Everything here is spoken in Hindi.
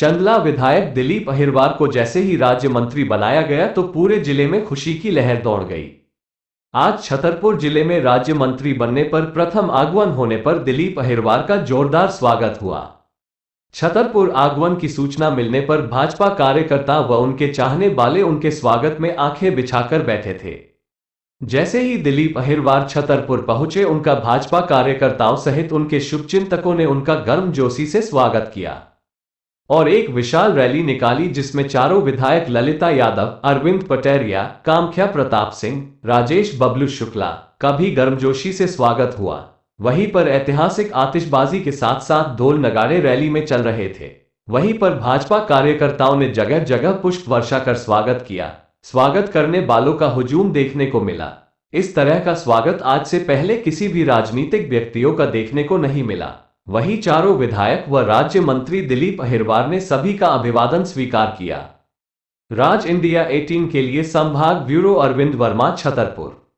चंदला विधायक दिलीप अहिरवार को जैसे ही राज्य मंत्री बनाया गया तो पूरे जिले में खुशी की लहर दौड़ गई आज छतरपुर जिले में राज्य मंत्री बनने पर प्रथम आगमन होने पर दिलीप अहिरवार का जोरदार स्वागत हुआ छतरपुर आगमन की सूचना मिलने पर भाजपा कार्यकर्ता व उनके चाहने वाले उनके स्वागत में आंखें बिछाकर बैठे थे जैसे ही दिलीप अहिरवार छतरपुर पहुंचे उनका भाजपा कार्यकर्ताओं सहित उनके शुभचिंतकों ने उनका गर्म जोशी से स्वागत किया और एक विशाल रैली निकाली जिसमें चारों विधायक ललिता यादव अरविंद पटेरिया कामख्या प्रताप सिंह राजेश बबलू शुक्ला का भी गर्मजोशी से स्वागत हुआ वहीं पर ऐतिहासिक आतिशबाजी के साथ साथ ढोल नगाड़े रैली में चल रहे थे वहीं पर भाजपा कार्यकर्ताओं ने जगह जगह पुष्प वर्षा कर स्वागत किया स्वागत करने वालों का हुजूम देखने को मिला इस तरह का स्वागत आज से पहले किसी भी राजनीतिक व्यक्तियों का देखने को नहीं मिला वहीं चारों विधायक व राज्य मंत्री दिलीप अहिरवार ने सभी का अभिवादन स्वीकार किया राज इंडिया 18 के लिए संभाग ब्यूरो अरविंद वर्मा छतरपुर